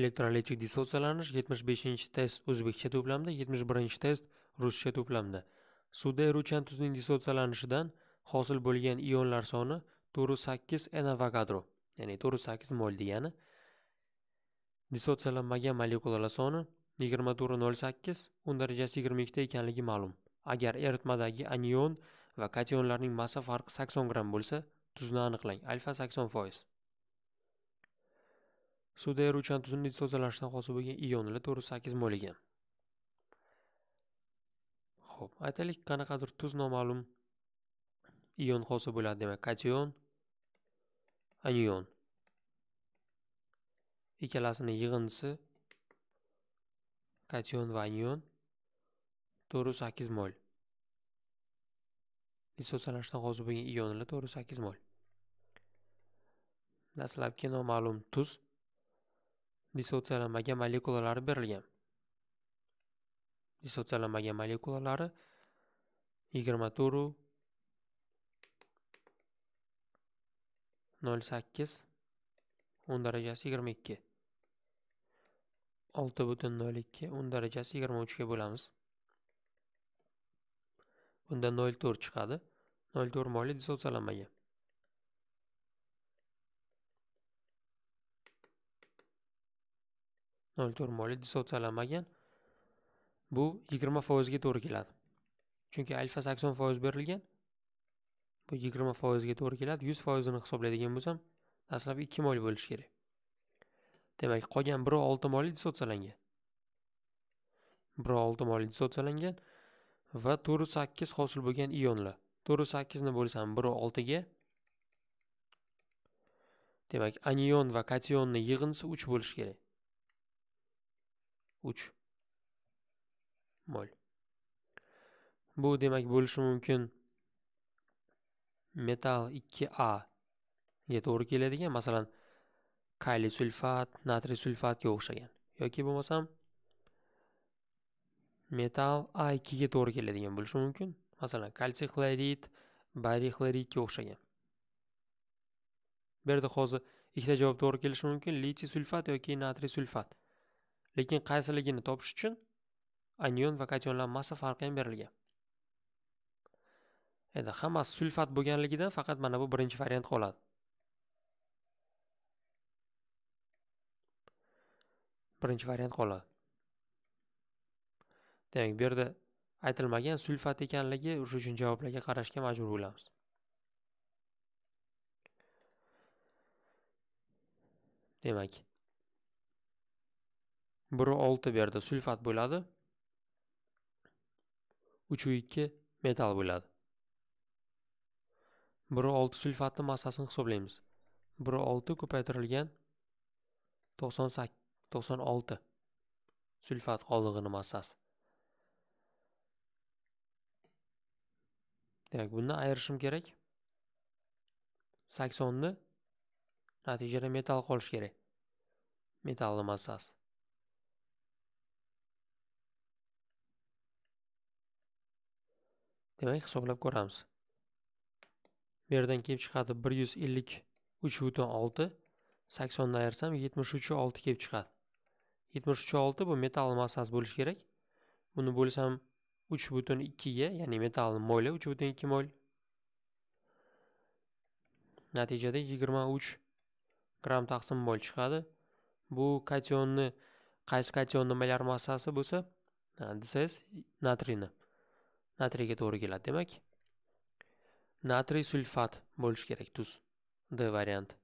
elektrolitik dissotsialanish 75 test o'zbekcha to'plamda 71 test ruscha to'plamda suvda eruvchan tuzning dissotsialanishidan hosil bo'lgan ionlar soni 48 Avogadro, ya'ni 48 mol degani dissotsialanmagan molekulalar soni 24.08 10 darajasi 22 ta ekanligi ma'lum agar eritmadagi anion va kationlarning massa farqi 80 gramm bo'lsa tuzni aniqlang alfa 80 foiz suvda eruvchan tuzni dissosiyalashidan hosil bo'lgan ionlar to'rt yuz sakkiz mo'ligram ho'p aytaylik qanaqadir tuz noma'lum ion hosil bo'ladi demak kation anion ikkalasini yig'indisi kation va anion to'rt yuz sakkiz mol dissosiyalashidan hosil bo'lgan ionlar to'rt yuz sakkiz mol dastlabki noma'lum tuz dissotsiyalanmagan molekulalari berilgan dissotsiyalanmagan molekulalari yigirma to'rtu nol sakkiz o'n darajasi yigirma ikki olti butun nol ikki o'n darajasi yigirma uchga bo'lamiz bunda nol to'rt chiqadi nol to'rt disotsialanmagan. dissotsiyalanmagan nol to'rt moyli dissotsiyalanmagan bu yigirma foizga to'g'ri keladi chunki alfa sakson foiz berilgan bu yigirma foizga to'g'ri keladi yuz foizini hisoblaydigan bo'lsam dastlab ikki mol bo'lishi kerak demak qolgan biri olti moli dissotsiyalangan biri olti moli dissotsiyalangan va to'rt sakkiz hosil bo'lgan ionlar to'rt sakkizni bo'lsam biri oltiga demak anion va kationning yig'indisi uch bo'lishi kerak uch mol bu demak bo'lishi mumkin metal 2a ga to'g'ri keladigan masalan kaliy sulfat natriy sulfatga o'xshagan yoki bo'lmasam metal a ikkiga to'g'ri keladigan bo'lishi mumkin masalan kalsiy xlorid bariy xloridga o'xshagan bu yerda hozir ikkita javob to'g'ri kelishi mumkin litiy sulfat yoki natriy sulfat lekin qaysiligini topish uchun anion va kationlar massa farqi ham berilgan endi hammasi sulfat bo'lganligidan faqat mana bu birinchi variant qoladi birinchi variant qoladi demak bu yerda aytilmagan sulfat ekanligi o'sha uchun javoblarga qarashga majbur bo'lamiz demak biri olti berdi sulfat bo'ladi uch ikki metal bo'ladi biri olti sulfatni massasini hisoblaymiz biri olti ko'paytirilgan to'qson sakkiz to'qson olti sulfat qoldig'ini massasi demak bundan ayirishim kerak saksonni natijada metal qolishi kerak metalni massasi demak hisoblab ko'ramiz bu yerdan kelib chiqadi bir yuz ellik uch butun olti saksonni ayirsam yetmish uchu olti kelib chiqadi yetmish uchu olti bu metall massasi bo'lishi kerak buni bo'lsam uch butun ikkiga ya'ni metallni mo'yli uch butun ikki mo'l natijada yigirma uch gramm taqsim mo'l chiqadi bu kationni qaysi kationning molyar massasi bo'lsa desangiz natriyni natriyga to'g'ri keladi demak natriy sulfat bo'lishi kerak tuz d variant